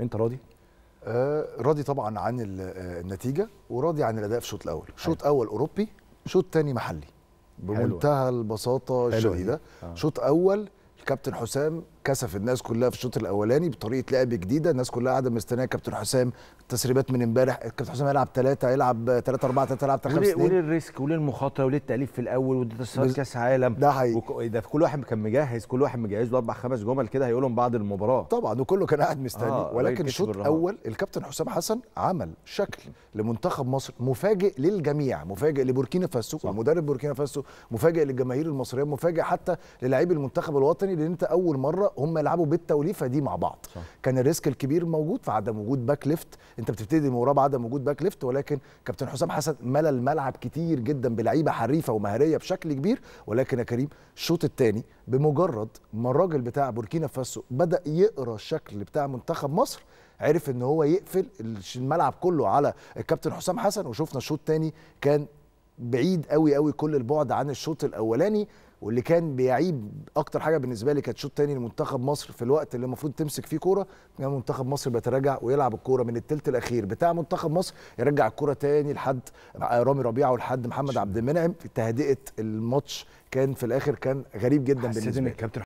انت راضي؟ آه راضي طبعا عن آه، النتيجه وراضي عن الاداء في الشوط الاول، شوط اول اوروبي، شوط ثاني محلي بمنتهى البساطه الشديده، آه. شوط اول الكابتن حسام كسف الناس كلها في الشوط الاولاني بطريقه لعب جديده الناس كلها قاعده مستنيه كابتن حسام التسريبات من امبارح كابتن حسام هيلعب ثلاثه هيلعب ثلاثه اربعه ثلاثه هيلعب 5 2 وليه الريسك وليه المخاطره وليه التاليف في الاول وده تصفيات كاس عالم ده حقيقي ده في كل واحد كان مجهز كل واحد مجهز له اربع خمس جمل كده هيقولهم بعد المباراه طبعا وكله كان قاعد مستني آه ولكن الشوط الاول الكابتن حسام حسن عمل شكل لمنتخب مصر مفاجئ للجميع مفاجئ لبوركينا فاسو ومدرب بوركينا فاسو مفاجئ للجماهير المصريه مفاجئ حتى للاعبي المنتخب الوطني لان انت اول مره هم يلعبوا بالتوليفه دي مع بعض صح. كان الريسك الكبير موجود في عدم وجود باك ليفت انت بتبتدي المباراه بعدم وجود باك ليفت ولكن كابتن حسام حسن ملى الملعب كتير جدا بلعيبه حريفه ومهاريه بشكل كبير ولكن يا كريم الشوط الثاني بمجرد ما الراجل بتاع بوركينا فاسو بدا يقرا الشكل بتاع منتخب مصر عرف ان هو يقفل الملعب كله على الكابتن حسام حسن وشفنا الشوط الثاني كان بعيد قوي قوي كل البعد عن الشوط الاولاني واللي كان بيعيب اكتر حاجه بالنسبه لي كانت شوط تاني لمنتخب مصر في الوقت اللي المفروض تمسك فيه كوره كان منتخب مصر بيتراجع ويلعب الكوره من الثلث الاخير بتاع منتخب مصر يرجع الكوره تاني لحد رامي ربيعه ولحد محمد عبد المنعم في تهدئه الماتش كان في الاخر كان غريب جدا بالنسبه لي